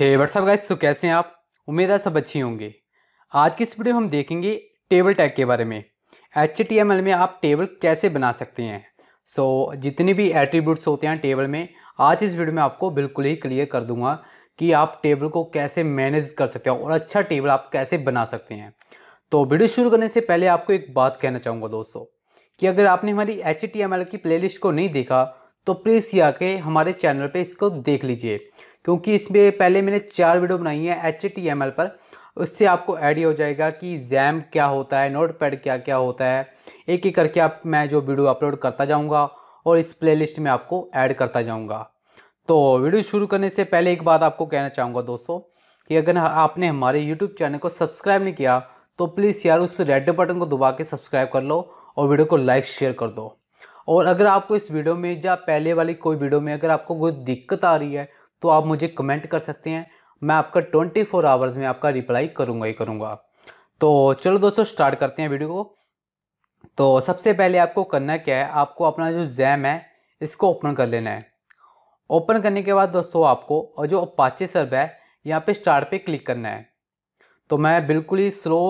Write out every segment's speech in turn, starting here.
हे WhatsApp guys तो कैसे हैं आप उम्मीद है सब अच्छी होंगे आज की इस वीडियो में हम देखेंगे टेबल टैग के बारे में एच में आप टेबल कैसे बना सकते हैं सो so, जितने भी एट्रीब्यूट्स होते हैं टेबल में आज इस वीडियो में आपको बिल्कुल ही क्लियर कर दूंगा कि आप टेबल को कैसे मैनेज कर सकते हैं और अच्छा टेबल आप कैसे बना सकते हैं तो वीडियो शुरू करने से पहले आपको एक बात कहना चाहूँगा दोस्तों कि अगर आपने हमारी एच की प्ले को नहीं देखा तो प्लीज़ ये आके हमारे चैनल पर इसको देख लीजिए क्योंकि इसमें पहले मैंने चार वीडियो बनाई है एच पर उससे आपको आइडिया हो जाएगा कि जैम क्या होता है नोट पैड क्या क्या होता है एक एक करके आप मैं जो वीडियो अपलोड करता जाऊँगा और इस प्लेलिस्ट में आपको ऐड करता जाऊँगा तो वीडियो शुरू करने से पहले एक बात आपको कहना चाहूँगा दोस्तों कि अगर आपने हमारे यूट्यूब चैनल को सब्सक्राइब नहीं किया तो प्लीज़ यार उस रेड बटन को दबा के सब्सक्राइब कर लो और वीडियो को लाइक शेयर कर दो और अगर आपको इस वीडियो में या पहले वाली कोई वीडियो में अगर आपको कोई दिक्कत आ रही है तो आप मुझे कमेंट कर सकते हैं मैं आपका 24 फोर आवर्स में आपका रिप्लाई करूँगा ही करूँगा तो चलो दोस्तों स्टार्ट करते हैं वीडियो को तो सबसे पहले आपको करना क्या है आपको अपना जो जैम है इसको ओपन कर लेना है ओपन करने के बाद दोस्तों आपको और जो अपाचे सर्व है यहाँ पे स्टार्ट पे क्लिक करना है तो मैं बिल्कुल ही स्लो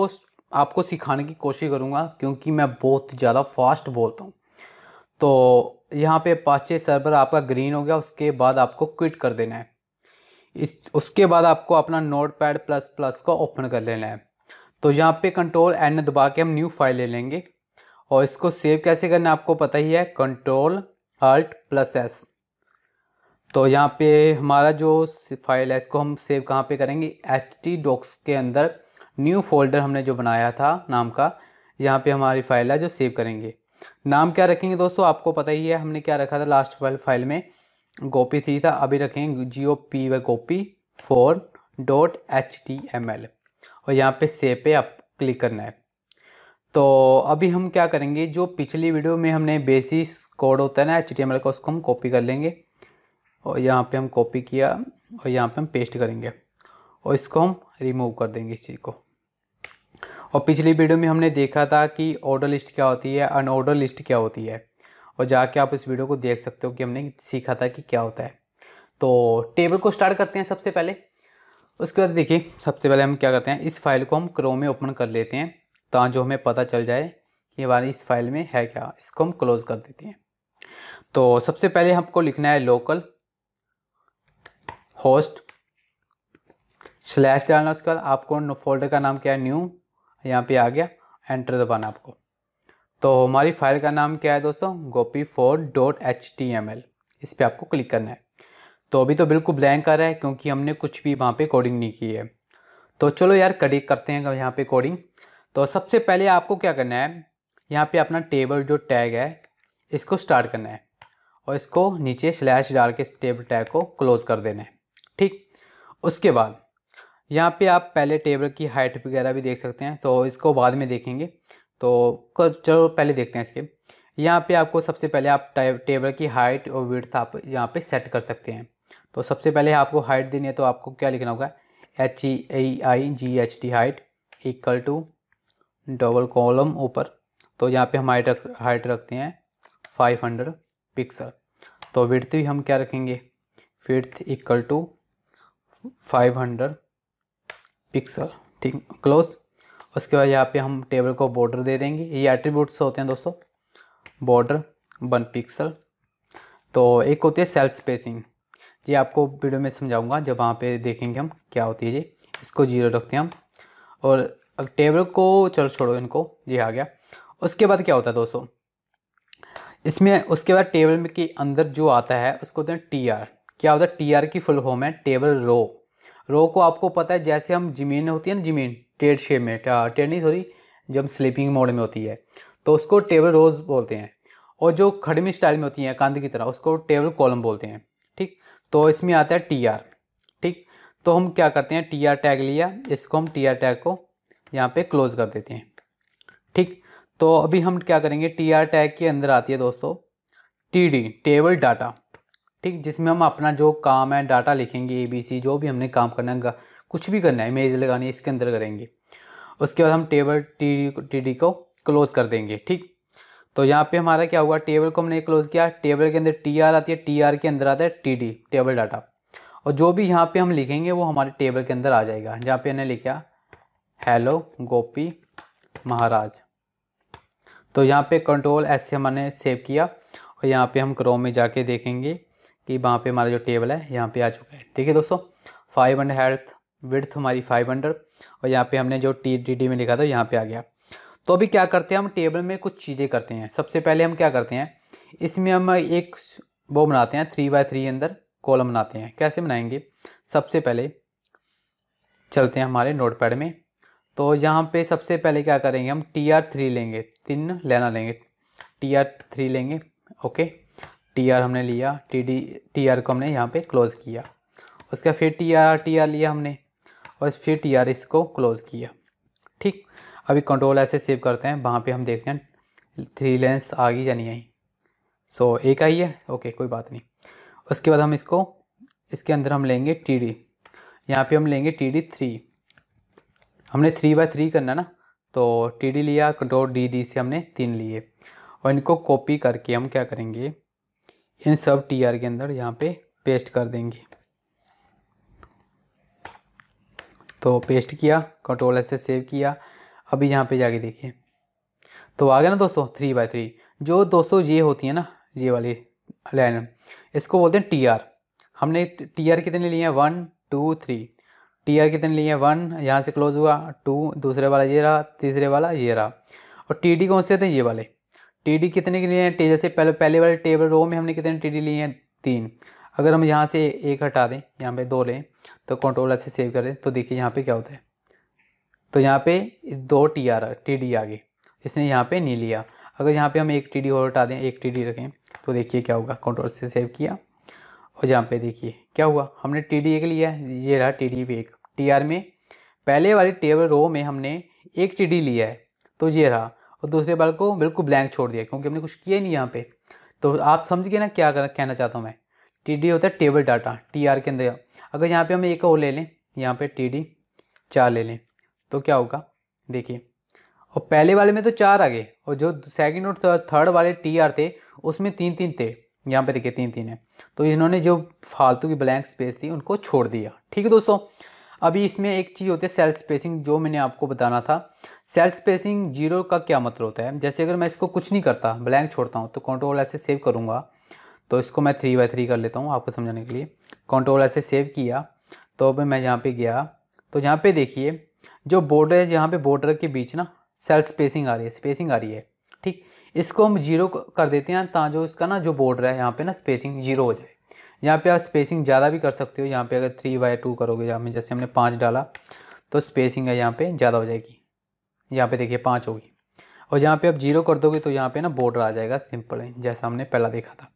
आपको सिखाने की कोशिश करूँगा क्योंकि मैं बहुत ज़्यादा फास्ट बोलता हूँ तो यहाँ पे पाँचे सर्वर आपका ग्रीन हो गया उसके बाद आपको क्विट कर देना है इस उसके बाद आपको अपना नोट पैड प्लस प्लस को ओपन कर लेना है तो यहाँ पे कंट्रोल एन दबा के हम न्यू फाइल ले लेंगे और इसको सेव कैसे करना है आपको पता ही है कंट्रोल अल्ट प्लस एस तो यहाँ पे हमारा जो फाइल है इसको हम सेव कहाँ पे करेंगे एच टी डॉक्स के अंदर न्यू फोल्डर हमने जो बनाया था नाम का यहाँ पे हमारी फाइल है जो सेव करेंगे नाम क्या रखेंगे दोस्तों आपको पता ही है हमने क्या रखा था लास्ट वाले फाइल में गोपी थ्री था अभी रखेंगे जी ओ पी व Gopi four dot H T M L और यहाँ पे सेव पे आप क्लिक करना है तो अभी हम क्या करेंगे जो पिछली वीडियो में हमने बेसिस कोड होता है ना एच टी एम एल का उसको हम कॉपी कर लेंगे और यहाँ पे हम कॉपी किया और यहाँ पे हम पेस्ट करेंगे और इसको हम रिमूव कर देंगे इस चीज़ को और पिछली वीडियो में हमने देखा था कि ऑर्डर लिस्ट क्या होती है अनऑर्डर लिस्ट क्या होती है और जाके आप इस वीडियो को देख सकते हो कि हमने सीखा था कि क्या होता है तो टेबल को स्टार्ट करते हैं सबसे पहले उसके बाद देखिए सबसे पहले हम क्या करते हैं इस फाइल को हम क्रोम में ओपन कर लेते हैं ता जो हमें पता चल जाए कि हमारी इस फाइल में है क्या इसको हम क्लोज कर देते हैं तो सबसे पहले हमको लिखना है लोकल होस्ट स्लैश डालना उसके बाद आपको फोल्डर का नाम क्या है न्यू यहाँ पे आ गया एंटर दबाना आपको तो हमारी फाइल का नाम क्या है दोस्तों Gopi four dot H T M L इस पर आपको क्लिक करना है तो अभी तो बिल्कुल ब्लैंक आ रहा है क्योंकि हमने कुछ भी वहाँ पे कोडिंग नहीं की है तो चलो यार कड़ी करते हैं यहाँ पे कोडिंग तो सबसे पहले आपको क्या करना है यहाँ पे अपना टेबल जो टैग है इसको स्टार्ट करना है और इसको नीचे स्लैश डाल के टेबल टैग को क्लोज़ कर देना है ठीक उसके बाद यहाँ पे आप पहले टेबल की हाइट वगैरह भी देख सकते हैं तो इसको बाद में देखेंगे तो चलो पहले देखते हैं इसके यहाँ पे आपको सबसे पहले आप टेबल की हाइट और विड्थ आप यहाँ पे सेट कर सकते हैं तो सबसे पहले आपको हाइट देनी है तो आपको क्या लिखना होगा H E A I G H T height equal to double column ऊपर तो यहाँ पे हम हाइट रख हाइट रखते हैं 500 पिक्सल तो विड्थ भी हम क्या रखेंगे विड्थ इक्वल टू 500 पिक्सल ठीक क्लोज उसके बाद यहाँ पे हम टेबल को बॉर्डर दे देंगे ये एट्रीब्यूट्स होते हैं दोस्तों बॉर्डर वन पिक्सल तो एक होती है सेल्फ स्पेसिंग ये आपको वीडियो में समझाऊंगा जब वहाँ पे देखेंगे हम क्या होती है ये इसको जीरो रखते हैं हम और अब टेबल को चलो छोड़ो इनको ये आ गया उसके बाद क्या होता है दोस्तों इसमें उसके बाद टेबल में के अंदर जो आता है उसको होते हैं टी आर क्या होता है टी आर की फुल फॉर्म है टेबल रो रो को आपको पता है जैसे हम जमीन होती है ना जमीन टेड शेप में टेड नहीं सॉरी जब हम स्लीपिंग मोड में होती है तो उसको टेबल रोज बोलते हैं और जो खड़मी स्टाइल में होती हैं कांध की तरह उसको टेबल कॉलम बोलते हैं ठीक तो इसमें आता है टी आर ठीक तो हम क्या करते हैं टी आर टैग लिया इसको हम टी आर टैग को यहाँ पे क्लोज कर देते हैं ठीक तो अभी हम क्या करेंगे टी आर टैग के अंदर आती है दोस्तों टी डी टेबल डाटा ठीक जिसमें हम अपना जो काम है डाटा लिखेंगे ए बी सी जो भी हमने काम करना है कुछ भी करना है इमेज लगानी है इसके अंदर करेंगे उसके बाद हम टेबल टी टी डी को क्लोज़ कर देंगे ठीक तो यहाँ पे हमारा क्या हुआ टेबल को हमने क्लोज़ किया टेबल के अंदर टी आर आती है टी आर के अंदर आता है टी डी टेबल डाटा और जो भी यहाँ पे हम लिखेंगे वो हमारे टेबल के अंदर आ जाएगा जहाँ पे हमने लिखा हेलो गोपी महाराज तो यहाँ पे कंट्रोल एस से हमने सेव किया और यहाँ पे हम क्रोम में जाके देखेंगे कि वहाँ पे हमारा जो टेबल है यहाँ पे आ चुका है ठीक है दोस्तों फाइव हंड्रेड हेल्थ विड्थ हमारी फाइव हंड्रेड और यहाँ पे हमने जो टी डी डी में लिखा था यहाँ पे आ गया तो अभी क्या करते हैं हम टेबल में कुछ चीज़ें करते हैं सबसे पहले हम क्या करते हैं इसमें हम एक वो बनाते हैं थ्री बाय थ्री अंदर कॉलम बनाते हैं कैसे बनाएंगे सबसे पहले चलते हैं हमारे पैड में तो यहाँ पे सबसे पहले क्या करेंगे हम टी आर थ्री लेंगे तीन लेना लेंगे टी आर थ्री लेंगे ओके टी आर हमने लिया टी डी टी आर को हमने यहाँ पे क्लोज़ किया बाद फिर टी आर टी आर लिया हमने और फिर टी आर इसको क्लोज़ किया ठीक अभी कंट्रोल ऐसे सेव करते हैं वहाँ पे हम देखते हैं थ्री लेंस आ गई या नहीं आई सो एक आई है ओके कोई बात नहीं उसके बाद हम इसको इसके अंदर हम लेंगे टी डी यहाँ पर हम लेंगे टी डी थ्री हमने थ्री बाय थ्री करना ना तो टी डी लिया कंट्रोल डी डी से हमने तीन लिए और इनको कॉपी करके हम क्या करेंगे इन सब टी आर के अंदर यहाँ पे पेस्ट कर देंगे तो पेस्ट किया कंट्रोल से सेव किया अभी यहाँ पे जाके देखिए तो आ गया ना दोस्तों थ्री बाय थ्री जो दोस्तों ये होती है ना ये वाली लाइन इसको बोलते हैं टी आर हमने टी आर कितने लिए हैं one two three T R कितने लिए हैं वन यहाँ से क्लोज हुआ टू दूसरे वाला ये रहा तीसरे वाला ये रहा और टी डी कौन से होते हैं ये वाले टी डी कितने के लिए हैं टी जैसे पहले पहले वाले टेबल रो में हमने कितने टी डी लिए हैं तीन अगर हम यहाँ से एक हटा दें यहाँ पे दो लें तो कंट्रोल ऐसे सेव करें तो देखिए यहाँ पे क्या होता है तो यहाँ पे दो टी आर टी डी आ गई इसने यहाँ पे नहीं लिया अगर यहाँ पे हम एक टी डी और हटा दें एक टी डी रखें तो देखिए क्या होगा कंट्रोल से सेव किया और यहाँ पे देखिए क्या हुआ हमने टी डी एक लिया ये रहा टी डी एक टी आर में पहले वाले टेबल रो में हमने एक टी डी लिया है तो ये रहा और दूसरे बाल को बिल्कुल ब्लैंक छोड़ दिया क्योंकि हमने कुछ किया नहीं यहाँ पे तो आप समझिए ना क्या कहना चाहता हूँ मैं टी डी होता है टेबल डाटा टी आर के अंदर अगर यहाँ पे हम एक और ले लें यहाँ पे टी डी चार ले लें तो क्या होगा देखिए और पहले वाले में तो चार आ गए और जो सेकंड और थर्ड वाले टी आर थे उसमें तीन तीन थे यहाँ पे देखिए तीन तीन है तो इन्होंने जो फालतू की ब्लैंक स्पेस थी उनको छोड़ दिया ठीक है दोस्तों अभी इसमें एक चीज़ होती है सेल स्पेसिंग जो मैंने आपको बताना था सेल स्पेसिंग जीरो का क्या मतलब होता है जैसे अगर मैं इसको कुछ नहीं करता ब्लैंक छोड़ता हूँ तो कंट्रोल ऐसे सेव करूँगा तो इसको मैं थ्री बाई थ्री कर लेता हूँ आपको समझाने के लिए कंट्रोल ऐसे सेव किया तो अब मैं यहाँ पे गया तो यहाँ पे देखिए जो बॉर्डर है जहाँ पे बॉर्डर के बीच ना सेल स्पेसिंग आ रही है स्पेसिंग आ रही है ठीक इसको हम जीरो कर देते हैं ता जो इसका ना जो बॉर्डर है यहाँ पर ना स्पेसिंग जीरो हो जाए यहाँ पे आप स्पेसिंग ज़्यादा भी कर सकते हो यहाँ पे अगर थ्री बाई टू करोगे यहाँ में जैसे हमने पाँच डाला तो स्पेसिंग है यहाँ पे ज़्यादा हो जाएगी यहाँ पे देखिए पाँच होगी और यहाँ पे आप जीरो कर दोगे तो यहाँ पे ना बॉर्डर आ जाएगा सिंपल है जैसा हमने पहला देखा था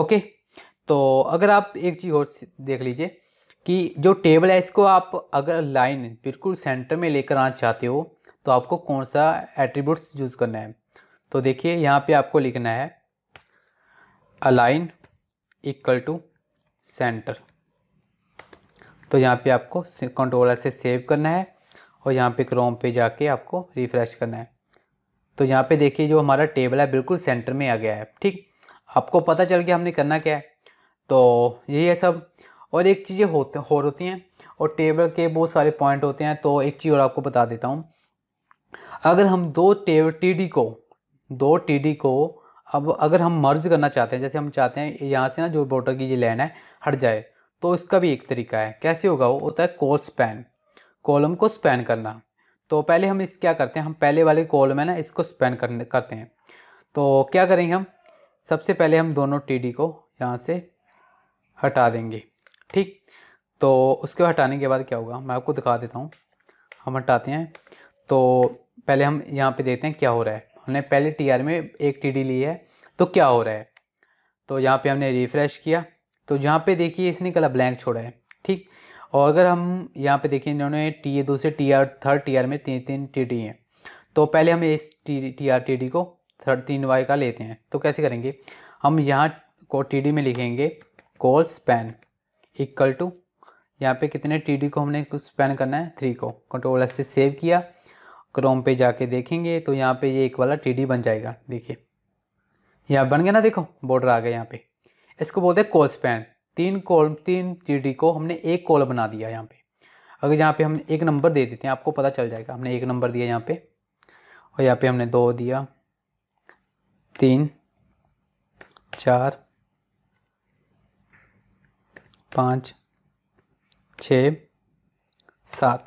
ओके तो अगर आप एक चीज़ और देख लीजिए कि जो टेबल है इसको आप अगर लाइन बिल्कुल सेंटर में लेकर आना चाहते हो तो आपको कौन सा एट्रीब्यूट्स यूज़ करना है तो देखिए यहाँ पे आपको लिखना है अलाइन इक्वल टू सेंटर तो यहाँ पे आपको कंट्रोलर से सेव करना है और यहाँ पे क्रोम पे जाके आपको रिफ़्रेश करना है तो यहाँ पे देखिए जो हमारा टेबल है बिल्कुल सेंटर में आ गया है ठीक आपको पता चल गया हमने करना क्या है तो यही है सब और एक चीज़ें होते हो होती हैं और टेबल के बहुत सारे पॉइंट होते हैं तो एक चीज़ और आपको बता देता हूँ अगर हम दो टेबल टी को दो टी को अब अगर हम मर्ज करना चाहते हैं जैसे हम चाहते हैं यहाँ से ना जो बॉर्डर की ये लाइन है हट जाए तो इसका भी एक तरीका है कैसे होगा वो होता है कॉल स्पैन कॉलम को स्पैन करना तो पहले हम इस क्या करते हैं हम पहले वाले कॉलम है ना इसको स्पैन करते हैं तो क्या करेंगे हम सबसे पहले हम दोनों टी को यहाँ से हटा देंगे ठीक तो उसके हटाने के बाद क्या होगा मैं आपको दिखा देता हूँ हम हटाते हैं तो पहले हम यहाँ पे देखते हैं क्या हो रहा है हमने पहले टी में एक टी ली है तो क्या हो रहा है तो यहाँ पे हमने रिफ़्रेश किया तो यहाँ पे देखिए इसने कला ब्लैंक छोड़ा है ठीक और अगर हम यहाँ पे देखिए इन्होंने टी ए दूसरे T R third T R में तीन तीन टी डी हैं तो पहले हम इस T T R T D को थर्ड तीन वाई का लेते हैं तो कैसे करेंगे हम यहाँ को टी डी में लिखेंगे कॉल स्पैन इक्वल टू यहाँ पे कितने टी डी को हमने स्पैन करना है थ्री को कंट्रोल एस से सेव किया क्रोम पे जाके देखेंगे तो यहाँ पे ये एक वाला टी बन जाएगा देखिए यहाँ बन गया ना देखो बॉर्डर आ गया यहाँ पे इसको बोलते हैं कोल स्पैन तीन कॉल तीन टी को हमने एक कॉल बना दिया यहाँ पे अगर यहाँ पे हम एक नंबर दे देते हैं आपको पता चल जाएगा हमने एक नंबर दिया यहाँ पे और यहाँ पे हमने दो दिया तीन चार पाँच छ सात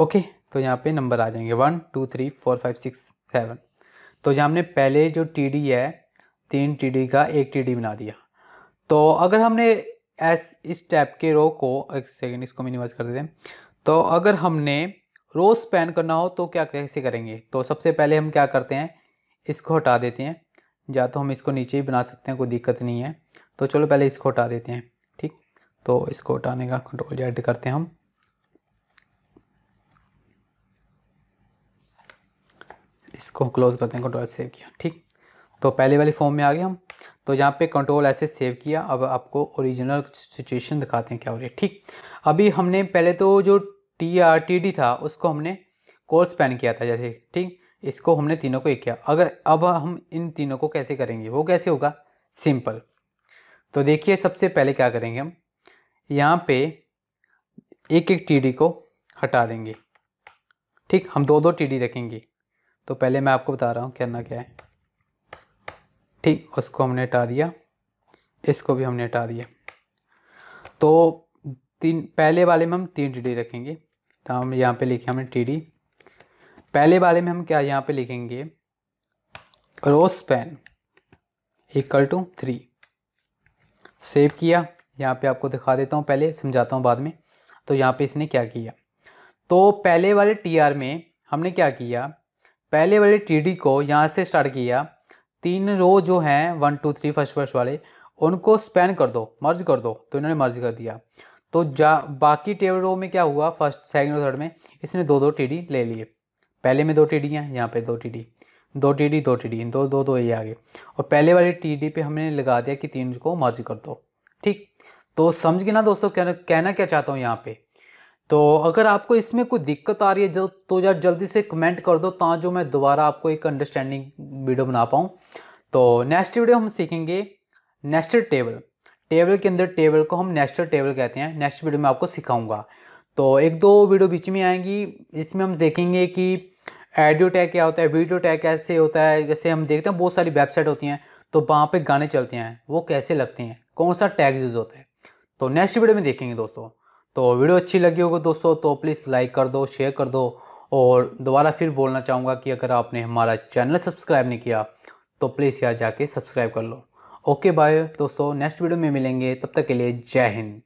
ओके तो यहाँ पे नंबर आ जाएंगे one two three four five six seven तो यहाँ हमने पहले जो टी डी है तीन टी डी का एक टी डी बना दिया तो अगर हमने एस इस टैप के रो को एक सेकेंड इसको मिनिमाइज कर देते हैं तो अगर हमने रो स्पैन करना हो तो क्या कैसे करेंगे तो सबसे पहले हम क्या करते हैं इसको हटा देते हैं या तो हम इसको नीचे ही बना सकते हैं कोई दिक्कत नहीं है तो चलो पहले इसको हटा देते हैं ठीक तो इसको हटाने का कंट्रोल जेड करते हैं हम इसको क्लोज करते हैं कंट्रोल सेव किया ठीक तो पहले वाली फॉर्म में आ गए हम तो यहाँ पे कंट्रोल ऐसे सेव किया अब आपको ओरिजिनल सिचुएशन दिखाते हैं क्या हो रही है ठीक अभी हमने पहले तो जो टी आर टी डी था उसको हमने कोल पैन किया था जैसे ठीक इसको हमने तीनों को एक किया अगर अब हम इन तीनों को कैसे करेंगे वो कैसे होगा सिंपल तो देखिए सबसे पहले क्या करेंगे हम यहाँ पे एक एक टी को हटा देंगे ठीक हम दो दो टी रखेंगे तो पहले मैं आपको बता रहा हूँ करना क्या है ठीक उसको हमने हटा दिया इसको भी हमने हटा दिया तो तीन पहले वाले में हम तीन टी डी रखेंगे तो हम यहाँ पे लिखे हमने टी डी पहले वाले में हम क्या यहाँ पे लिखेंगे rowspan equal to three save किया यहाँ पे आपको दिखा देता हूँ पहले समझाता हूँ बाद में तो यहाँ पे इसने क्या किया तो पहले वाले टी आर में हमने क्या किया पहले वाले टी को यहाँ से स्टार्ट किया तीन रो जो हैं one two three first first वाले उनको स्पेन कर दो मर्ज कर दो तो इन्होंने मर्ज कर दिया तो जा बाकी टेबल रो में क्या हुआ फर्स्ट सेकंड और थर्ड में इसने दो दो टी ले लिए पहले में दो टी हैं यहाँ पर दो टी दो टी डी दो टी डी दो दो दो ये आ गए और पहले वाले टी डी पे हमने लगा दिया कि तीन को मर्ज कर दो ठीक तो समझ गए ना दोस्तों कहना क्या चाहता हूँ यहाँ पे तो अगर आपको इसमें कोई दिक्कत आ रही है तो यार जल्दी से कमेंट कर दो ता जो मैं दोबारा आपको एक अंडरस्टैंडिंग वीडियो बना पाऊँ तो नेक्स्ट वीडियो हम सीखेंगे नेस्टेड टेबल टेबल के अंदर टेबल को हम नेस्टेड टेबल कहते हैं नेक्स्ट वीडियो में आपको सिखाऊंगा तो एक दो वीडियो बीच में आएंगी इसमें हम देखेंगे कि एडियो टैग क्या होता है वीडियो टैग कैसे होता है जैसे हम देखते हैं बहुत सारी वेबसाइट होती हैं तो वहाँ पे गाने चलते हैं वो कैसे लगते हैं कौन सा टैग यूज़ होता है तो नेक्स्ट वीडियो में देखेंगे दोस्तों तो वीडियो अच्छी लगी होगी दोस्तों तो प्लीज़ लाइक कर दो शेयर कर दो और दोबारा फिर बोलना चाहूँगा कि अगर आपने हमारा चैनल सब्सक्राइब नहीं किया तो प्लीज़ यहाँ जाके सब्सक्राइब कर लो ओके बाय दोस्तों नेक्स्ट वीडियो में मिलेंगे तब तक के लिए जय हिंद